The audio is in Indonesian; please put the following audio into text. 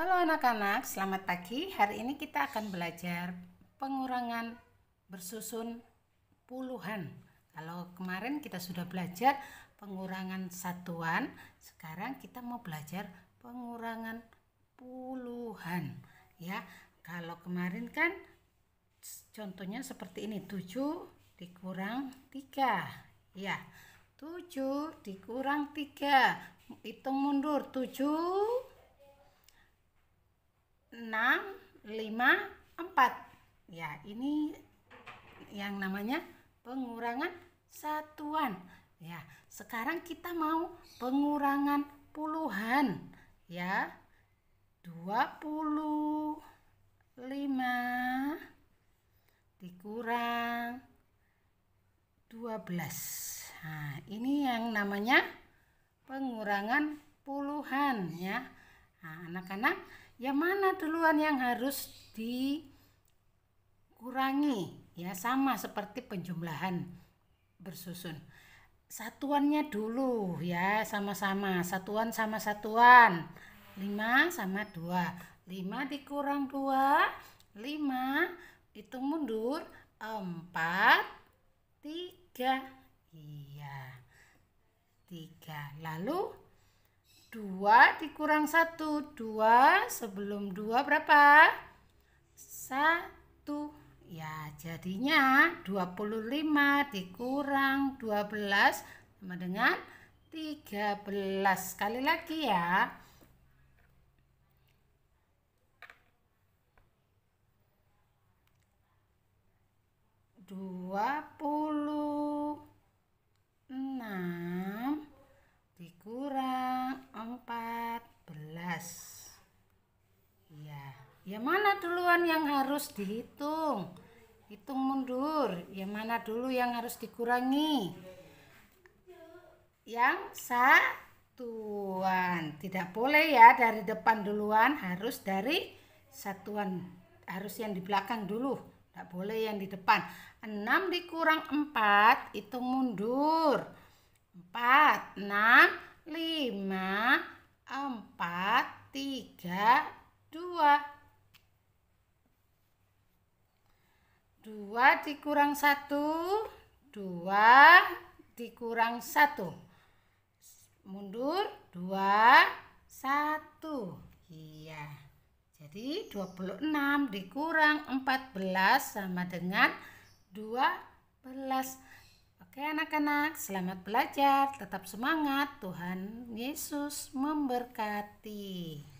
Halo anak-anak, selamat pagi. Hari ini kita akan belajar pengurangan bersusun puluhan. Kalau kemarin kita sudah belajar pengurangan satuan, sekarang kita mau belajar pengurangan puluhan. Ya, kalau kemarin kan contohnya seperti ini, 7 dikurang 3. Ya, 7 dikurang 3. Hitung mundur, 7 6, 5, 4. Ya, ini yang namanya pengurangan satuan. Ya, sekarang kita mau pengurangan puluhan. Ya. 25 dikurang 12. Nah, ini yang namanya pengurangan puluhan ya. Nah, anak-anak nah, anak -anak, yang mana duluan yang harus dikurangi ya sama seperti penjumlahan bersusun satuannya dulu ya sama-sama satuan sama satuan 5 sama 2 5 dikurang 2 5 itu mundur 4 3 iya 3 lalu 2 dikurang 1 2 sebelum 2 berapa? 1 ya jadinya 25 dikurang 12 sama dengan 13 sekali lagi ya dua puluh ya mana duluan yang harus dihitung hitung mundur ya mana dulu yang harus dikurangi yang satuan tidak boleh ya dari depan duluan harus dari satuan harus yang di belakang dulu tidak boleh yang di depan 6 dikurang 4 hitung mundur 4 6 5 4 3 2 2 dikurang 1, 2 dikurang 1. Mundur 2, 1. Iya. Jadi 26 dikurang 14 sama dengan 12. Oke anak-anak, selamat belajar, tetap semangat. Tuhan Yesus memberkati.